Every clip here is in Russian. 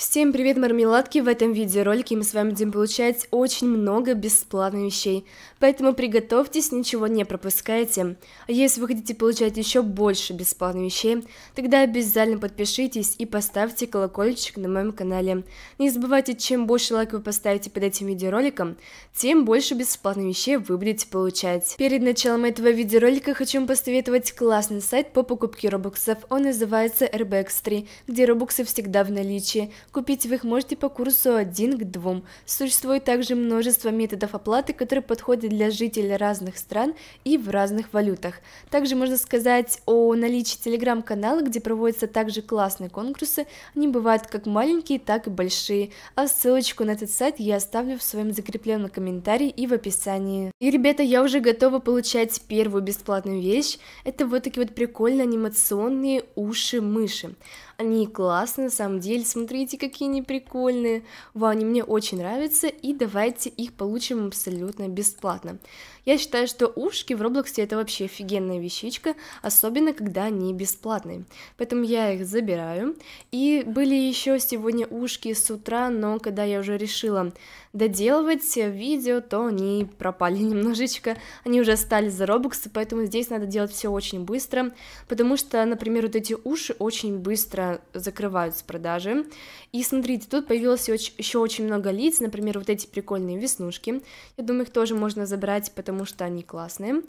Всем привет, мармеладки! В этом видеоролике мы с вами будем получать очень много бесплатных вещей, поэтому приготовьтесь, ничего не пропускайте. А если вы хотите получать еще больше бесплатных вещей, тогда обязательно подпишитесь и поставьте колокольчик на моем канале. Не забывайте, чем больше лайков вы поставите под этим видеороликом, тем больше бесплатных вещей вы будете получать. Перед началом этого видеоролика хочу вам посоветовать классный сайт по покупке робоксов, он называется RBX3, где робоксы всегда в наличии Купить вы их можете по курсу 1 к 2. Существует также множество методов оплаты, которые подходят для жителей разных стран и в разных валютах. Также можно сказать о наличии телеграм-канала, где проводятся также классные конкурсы. Они бывают как маленькие, так и большие. А ссылочку на этот сайт я оставлю в своем закрепленном комментарии и в описании. И, ребята, я уже готова получать первую бесплатную вещь. Это вот такие вот прикольные анимационные уши-мыши. Они классные, на самом деле. Смотрите, какие они прикольные. Вау, они мне очень нравятся, и давайте их получим абсолютно бесплатно. Я считаю, что ушки в Роблоксе это вообще офигенная вещичка, особенно когда они бесплатные. Поэтому я их забираю. И были еще сегодня ушки с утра, но когда я уже решила доделывать видео, то они пропали немножечко. Они уже стали за Робоксы, поэтому здесь надо делать все очень быстро, потому что, например, вот эти уши очень быстро закрываются с продажи. И смотрите, тут появилось очень, еще очень много лиц, например, вот эти прикольные веснушки. Я думаю, их тоже можно забрать, потому что они классные.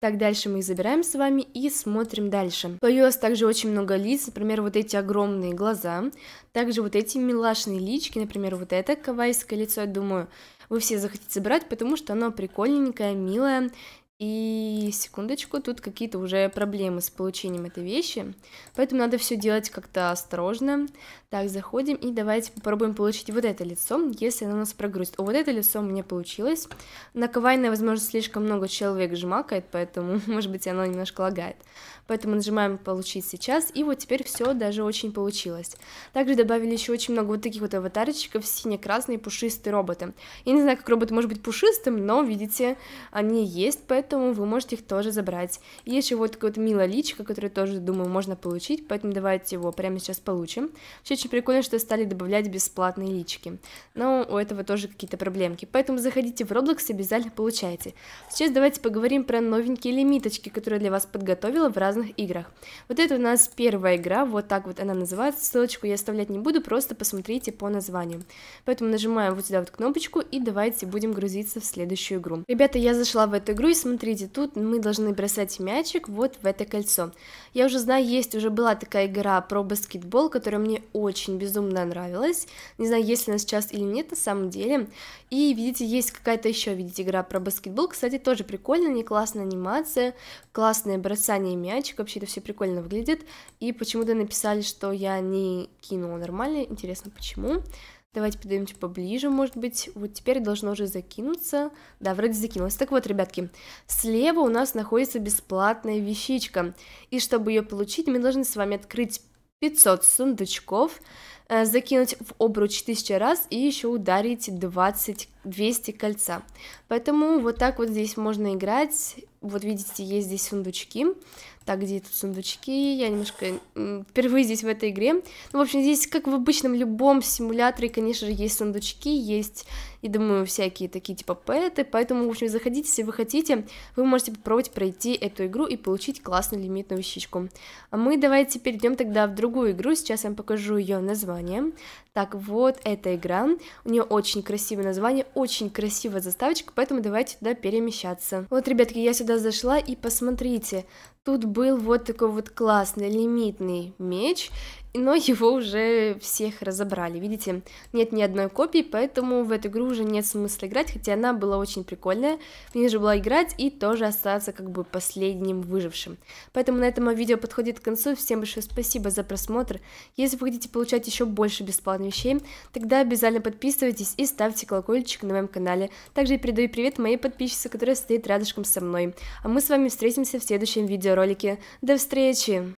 Так, дальше мы их забираем с вами и смотрим дальше. Появилось также очень много лиц, например, вот эти огромные глаза, также вот эти милашные лички, например, вот это кавайское лицо, я думаю, вы все захотите забрать, потому что оно прикольненькое, милое, и секундочку, тут какие-то уже проблемы с получением этой вещи, поэтому надо все делать как-то осторожно. Так, заходим и давайте попробуем получить вот это лицо, если оно у нас прогрузит. О, вот это лицо у меня получилось. На кавайное, возможно, слишком много человек жмакает, поэтому, может быть, оно немножко лагает. Поэтому нажимаем «Получить сейчас», и вот теперь все даже очень получилось. Также добавили еще очень много вот таких вот аватарчиков, сине-красные пушистые роботы. Я не знаю, как робот может быть пушистым, но, видите, они есть, поэтому поэтому вы можете их тоже забрать. Есть еще вот такой вот милая личка, который тоже, думаю, можно получить, поэтому давайте его прямо сейчас получим. Все очень прикольно, что стали добавлять бесплатные лички, но у этого тоже какие-то проблемки, поэтому заходите в Roblox и обязательно получайте. Сейчас давайте поговорим про новенькие лимиточки, которые для вас подготовила в разных играх. Вот это у нас первая игра, вот так вот она называется, ссылочку я оставлять не буду, просто посмотрите по названию. Поэтому нажимаем вот сюда вот кнопочку и давайте будем грузиться в следующую игру. Ребята, я зашла в эту игру и смотрю, смотрите, тут мы должны бросать мячик вот в это кольцо. Я уже знаю, есть, уже была такая игра про баскетбол, которая мне очень безумно нравилась. Не знаю, есть ли она сейчас или нет на самом деле. И, видите, есть какая-то еще, видите, игра про баскетбол. Кстати, тоже прикольно, не классная анимация, классное бросание мячика, вообще это все прикольно выглядит. И почему-то написали, что я не кинула нормально, интересно почему. Давайте подойдемте типа, поближе, может быть. Вот теперь должно уже закинуться. Да, вроде закинулось. Так вот, ребятки, слева у нас находится бесплатная вещичка. И чтобы ее получить, мы должны с вами открыть 500 сундучков, э, закинуть в обруч 1000 раз и еще ударить 20, 200 кольца. Поэтому вот так вот здесь можно играть. Вот видите, есть здесь сундучки. Так, где тут сундучки? Я немножко впервые здесь в этой игре. Ну, в общем, здесь, как в обычном любом симуляторе, конечно же, есть сундучки, есть, и думаю, всякие такие типа пэты, поэтому, в общем, заходите, если вы хотите, вы можете попробовать пройти эту игру и получить классную лимитную щечку. А мы давайте перейдем тогда в другую игру, сейчас я вам покажу ее название. Так, вот эта игра, у нее очень красивое название, очень красивая заставочка, поэтому давайте туда перемещаться. Вот, ребятки, я сюда зашла, и посмотрите, тут был был вот такой вот классный лимитный меч, но его уже всех разобрали, видите, нет ни одной копии, поэтому в эту игру уже нет смысла играть, хотя она была очень прикольная, мне же было играть и тоже остаться как бы последним выжившим. Поэтому на этом мое видео подходит к концу, всем большое спасибо за просмотр, если вы хотите получать еще больше бесплатных вещей, тогда обязательно подписывайтесь и ставьте колокольчик на моем канале, также я передаю привет моей подписчице, которая стоит рядышком со мной, а мы с вами встретимся в следующем видеоролике, до встречи!